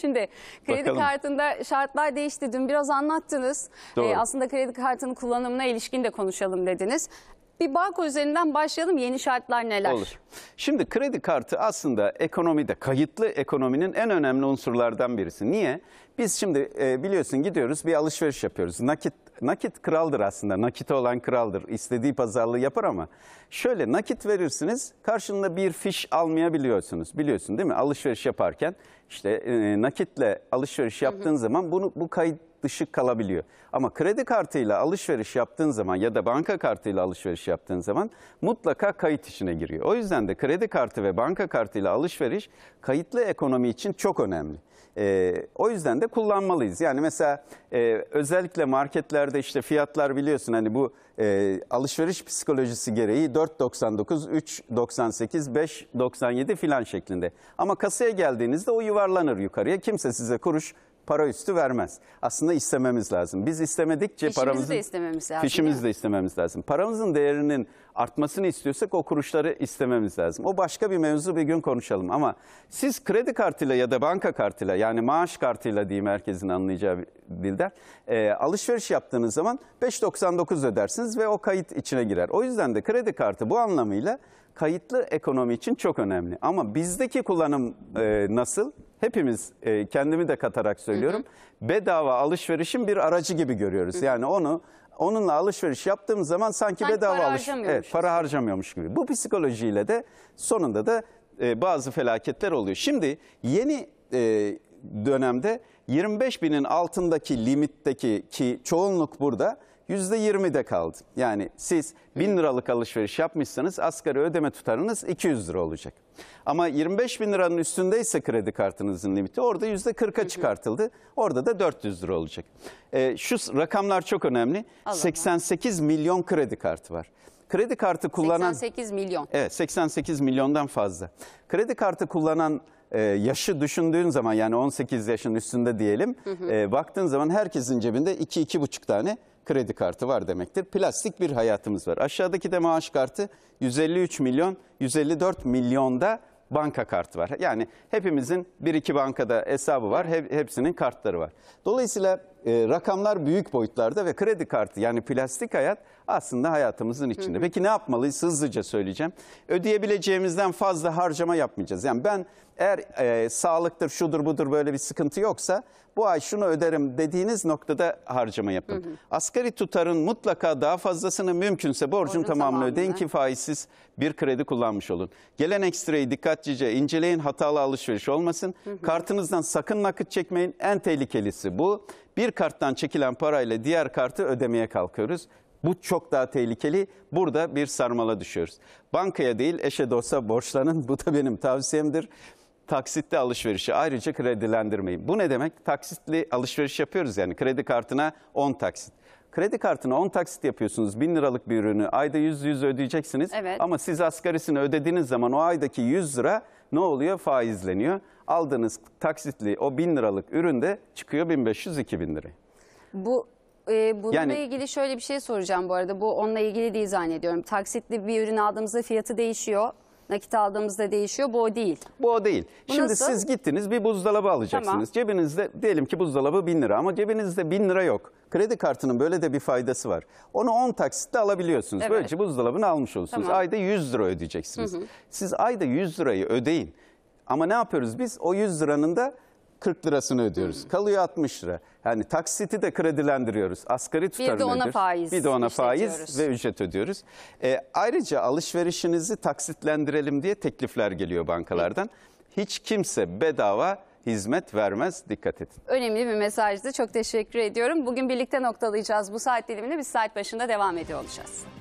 Şimdi kredi Bakalım. kartında şartlar değişti. Dün biraz anlattınız. Ee, Doğru. Ee, aslında kredi kartının kullanımına ilişkin de konuşalım dediniz. Bir banka üzerinden başlayalım. Yeni şartlar neler? Olur. Şimdi kredi kartı aslında ekonomide, kayıtlı ekonominin en önemli unsurlardan birisi. Niye? Biz şimdi e, biliyorsun gidiyoruz bir alışveriş yapıyoruz. Nakit nakit kraldır aslında. Nakite olan kraldır. İstediği pazarlığı yapar ama şöyle nakit verirsiniz karşında bir fiş almayabiliyorsunuz. Biliyorsun değil mi? Alışveriş yaparken işte e, nakitle alışveriş yaptığın hı hı. zaman bunu bu kayıt dışı kalabiliyor. Ama kredi kartıyla alışveriş yaptığın zaman ya da banka kartıyla alışveriş yaptığın zaman mutlaka kayıt içine giriyor. O yüzden de kredi kartı ve banka kartıyla alışveriş kayıtlı ekonomi için çok önemli. E, o yüzden de kullanmalıyız. Yani mesela e, özellikle marketlerde işte fiyatlar biliyorsun hani bu e, alışveriş psikolojisi gereği 4.99, 3.98, 5.97 filan şeklinde. Ama kasaya geldiğinizde o yuvarlanır yukarıya. Kimse size kuruş para üstü vermez. Aslında istememiz lazım. Biz istemedikçe Fişimizi paramızın... de istememiz lazım. Fişimizi de istememiz lazım. Paramızın değerinin artmasını istiyorsak o kuruşları istememiz lazım. O başka bir mevzu bir gün konuşalım ama siz kredi kartıyla ya da banka kartıyla yani maaş kartıyla diyeyim herkesin anlayacağı bir dilden e, alışveriş yaptığınız zaman 5.99 ödersiniz ve o kayıt içine girer. O yüzden de kredi kartı bu anlamıyla kayıtlı ekonomi için çok önemli. Ama bizdeki kullanım e, nasıl? Hepimiz e, kendimi de katarak söylüyorum. Hı hı. Bedava alışverişin bir aracı gibi görüyoruz. Hı hı. Yani onu onunla alışveriş yaptığımız zaman sanki, sanki bedava alışveriş, evet, para harcamıyormuş gibi. Bu psikolojiyle de sonunda da e, bazı felaketler oluyor. Şimdi yeni e, dönemde 25 binin altındaki limitteki ki çoğunluk burada %20'de kaldı. Yani siz 1000 liralık alışveriş yapmışsanız asgari ödeme tutarınız 200 lira olacak. Ama 25 bin liranın üstündeyse kredi kartınızın limiti orada %40'a çıkartıldı. Orada da 400 lira olacak. E, şu rakamlar çok önemli. Allah 88 milyon kredi kartı var. Kredi kartı kullanan 88 milyon. Evet 88 milyondan fazla. Kredi kartı kullanan e, yaşı düşündüğün zaman yani 18 yaşın üstünde diyelim. Hı hı. E, baktığın zaman herkesin cebinde 2-2,5 tane kredi kartı var demektir. Plastik bir hayatımız var. Aşağıdaki de maaş kartı 153 milyon 154 milyonda banka kartı var. Yani hepimizin bir iki bankada hesabı var. hepsinin kartları var. Dolayısıyla e, rakamlar büyük boyutlarda ve kredi kartı yani plastik hayat aslında hayatımızın içinde. Peki ne yapmalıyız? Hızlıca söyleyeceğim. Ödeyebileceğimizden fazla harcama yapmayacağız. Yani ben eğer e, sağlıktır, şudur budur böyle bir sıkıntı yoksa bu ay şunu öderim dediğiniz noktada harcama yapın. Hı hı. Asgari tutarın mutlaka daha fazlasını mümkünse borcun Borun tamamını tamamını ödeyin ki faizsiz bir kredi kullanmış olun. Gelen ekstreyi dikkatlice inceleyin, hatalı alışveriş olmasın. Hı hı. Kartınızdan sakın nakit çekmeyin. En tehlikelisi bu bir karttan çekilen parayla diğer kartı ödemeye kalkıyoruz. Bu çok daha tehlikeli. Burada bir sarmala düşüyoruz. Bankaya değil eşe dosta borçlanın. Bu da benim tavsiyemdir. Taksitli alışverişi ayrıca kredilendirmeyin. Bu ne demek? Taksitli alışveriş yapıyoruz yani kredi kartına 10 taksit. Kredi kartına 10 taksit yapıyorsunuz. 1000 liralık bir ürünü ayda 100-100 ödeyeceksiniz. Evet. Ama siz asgarisini ödediğiniz zaman o aydaki 100 lira ne oluyor? Faizleniyor. Aldığınız taksitli o 1000 liralık ürün de çıkıyor 1500-2000 lira. Bu e, bununla yani, ilgili şöyle bir şey soracağım bu arada. Bu onunla ilgili değil zannediyorum. Taksitli bir ürün aldığımızda fiyatı değişiyor nakit aldığımızda değişiyor. Bu o değil. Bu o değil. Bu Şimdi nasıl? siz gittiniz bir buzdolabı alacaksınız. Tamam. Cebinizde diyelim ki buzdolabı 1000 lira ama cebinizde 1000 lira yok. Kredi kartının böyle de bir faydası var. Onu 10 taksitle alabiliyorsunuz. Evet. Böylece buzdolabını almış olursunuz. Tamam. Ayda 100 lira ödeyeceksiniz. Hı hı. Siz ayda 100 lirayı ödeyin. Ama ne yapıyoruz biz? O 100 liranın da 40 lirasını ödüyoruz. Hmm. Kalıyor 60 lira. Yani taksiti de kredilendiriyoruz. Asgari tutarını Bir de ona ödüyoruz. faiz Bir de ona faiz ve ücret ödüyoruz. E, ayrıca alışverişinizi taksitlendirelim diye teklifler geliyor bankalardan. Hiç kimse bedava hizmet vermez. Dikkat edin. Önemli bir mesajdı. Çok teşekkür ediyorum. Bugün birlikte noktalayacağız bu saat dilimini. Biz saat başında devam ediyor olacağız.